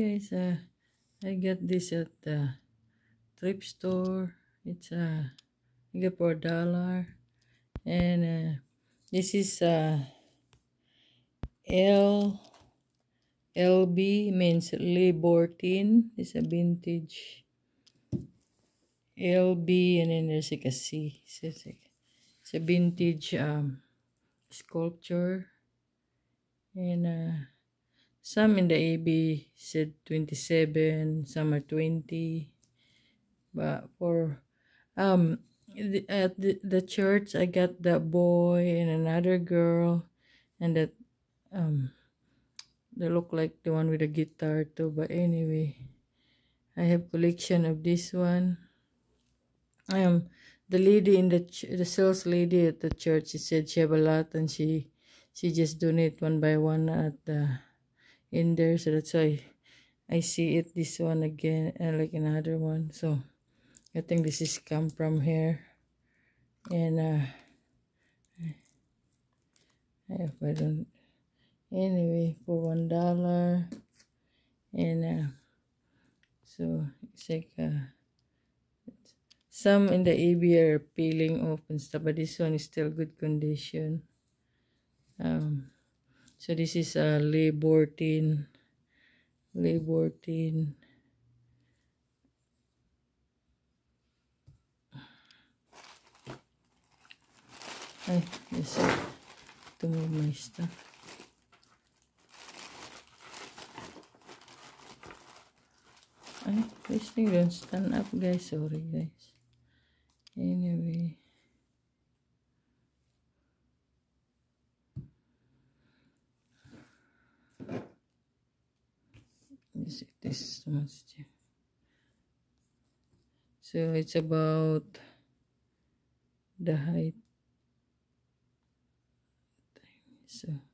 guys, uh, I got this at the thrift store. It's uh, I got for dollar, and uh, this is uh, L LB means Libertine. It's a vintage LB, and then there's like a C. It's, like, it's a vintage um, sculpture, and uh. Some in the AB said 27, some are 20. But for um the, at the, the church I got that boy and another girl and that um they look like the one with the guitar too but anyway I have collection of this one am um, the lady in the the sales lady at the church she said she have a lot and she she just donate one by one at the in there so that's why I see it this one again and like another one so I think this is come from here and uh if I don't anyway for one dollar and uh, so it's like uh, some in the AB are peeling off and stuff but this one is still good condition um So this is a uh, Libertine. Ay, yes. Tumog my stuff. Ay, please stand up guys. Sorry guys. Anyway. guys is too much so it's about the height so